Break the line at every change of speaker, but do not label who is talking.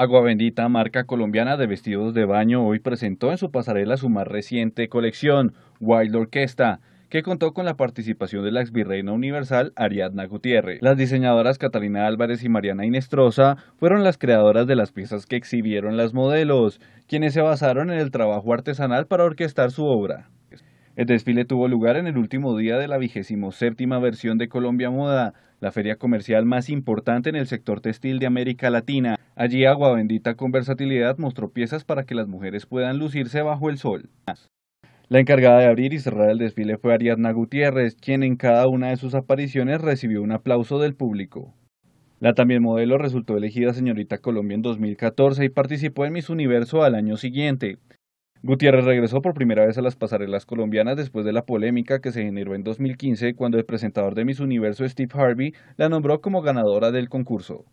Agua Bendita, marca colombiana de vestidos de baño, hoy presentó en su pasarela su más reciente colección, Wild Orquesta, que contó con la participación de la exvirreina universal Ariadna Gutiérrez. Las diseñadoras Catalina Álvarez y Mariana Inestrosa fueron las creadoras de las piezas que exhibieron las modelos, quienes se basaron en el trabajo artesanal para orquestar su obra. El desfile tuvo lugar en el último día de la vigésimo séptima versión de Colombia Moda, la feria comercial más importante en el sector textil de América Latina. Allí Agua Bendita con versatilidad mostró piezas para que las mujeres puedan lucirse bajo el sol. La encargada de abrir y cerrar el desfile fue Ariadna Gutiérrez, quien en cada una de sus apariciones recibió un aplauso del público. La también modelo resultó elegida señorita Colombia en 2014 y participó en Miss Universo al año siguiente. Gutiérrez regresó por primera vez a las pasarelas colombianas después de la polémica que se generó en 2015 cuando el presentador de Miss Universo Steve Harvey la nombró como ganadora del concurso.